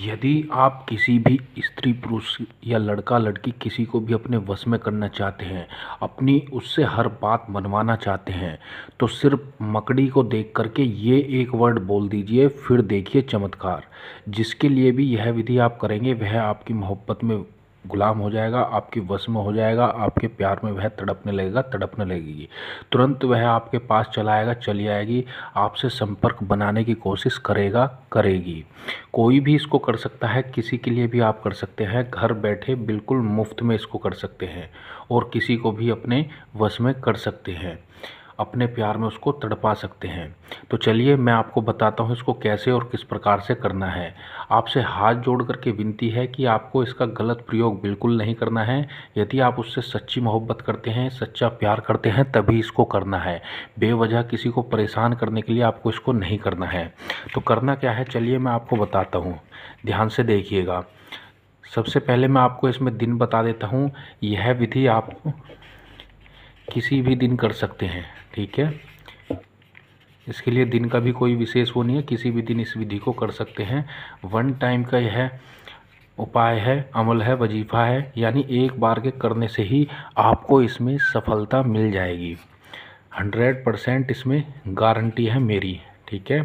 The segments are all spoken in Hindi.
यदि आप किसी भी स्त्री पुरुष या लड़का लड़की किसी को भी अपने वश में करना चाहते हैं अपनी उससे हर बात मनवाना चाहते हैं तो सिर्फ मकड़ी को देख करके ये एक वर्ड बोल दीजिए फिर देखिए चमत्कार जिसके लिए भी यह विधि आप करेंगे वह आपकी मोहब्बत में गुलाम हो जाएगा आपकी वश में हो जाएगा आपके प्यार में वह तड़पने लगेगा तड़पने लगेगी तुरंत वह आपके पास चला आएगा चली आएगी आपसे संपर्क बनाने की कोशिश करेगा करेगी कोई भी इसको कर सकता है किसी के लिए भी आप कर सकते हैं घर बैठे बिल्कुल मुफ्त में इसको कर सकते हैं और किसी को भी अपने वश में कर सकते हैं अपने प्यार में उसको तड़पा सकते हैं तो चलिए मैं आपको बताता हूँ इसको कैसे और किस प्रकार से करना है आपसे हाथ जोड़ करके विनती है कि आपको इसका गलत प्रयोग बिल्कुल नहीं करना है यदि आप उससे सच्ची मोहब्बत करते हैं सच्चा प्यार करते हैं तभी इसको करना है बेवजह किसी को परेशान करने के लिए आपको इसको नहीं करना है तो करना क्या है चलिए मैं आपको बताता हूँ ध्यान से देखिएगा सबसे पहले मैं आपको इसमें दिन बता देता हूँ यह विधि आप किसी भी दिन कर सकते हैं ठीक है इसके लिए दिन का भी कोई विशेष वो नहीं है किसी भी दिन इस विधि को कर सकते हैं वन टाइम का यह उपाय है अमल है वजीफ़ा है यानी एक बार के करने से ही आपको इसमें सफलता मिल जाएगी हंड्रेड परसेंट इसमें गारंटी है मेरी ठीक है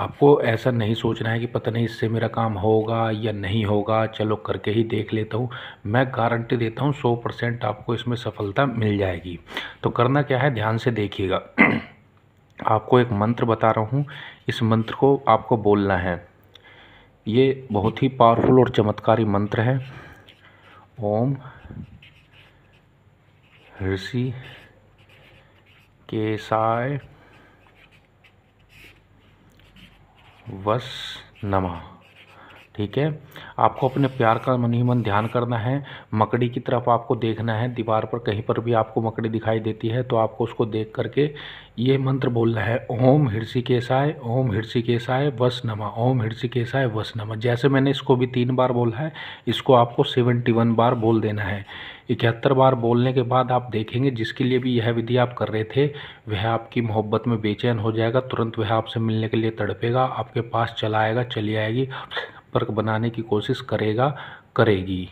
आपको ऐसा नहीं सोचना है कि पता नहीं इससे मेरा काम होगा या नहीं होगा चलो करके ही देख लेता हूँ मैं गारंटी देता हूँ सौ परसेंट आपको इसमें सफलता मिल जाएगी तो करना क्या है ध्यान से देखिएगा आपको एक मंत्र बता रहा हूँ इस मंत्र को आपको बोलना है ये बहुत ही पावरफुल और चमत्कारी मंत्र है ओम ऋषि केसाय वस नमः ठीक है आपको अपने प्यार का मन ही मन ध्यान करना है मकड़ी की तरफ आपको देखना है दीवार पर कहीं पर भी आपको मकड़ी दिखाई देती है तो आपको उसको देख करके ये मंत्र बोलना है ओम हृषिकेशाय ओम हृषिकेशाय वस नमा ओम केसाय वस नमा जैसे मैंने इसको भी तीन बार बोला है इसको आपको सेवेंटी वन बार बोल देना है इकहत्तर बार बोलने के बाद आप देखेंगे जिसके लिए भी यह विधि आप कर रहे थे वह आपकी मोहब्बत में बेचैन हो जाएगा तुरंत वह आपसे मिलने के लिए तड़पेगा आपके पास चला आएगा चली आएगी संपर्क बनाने की कोशिश करेगा करेगी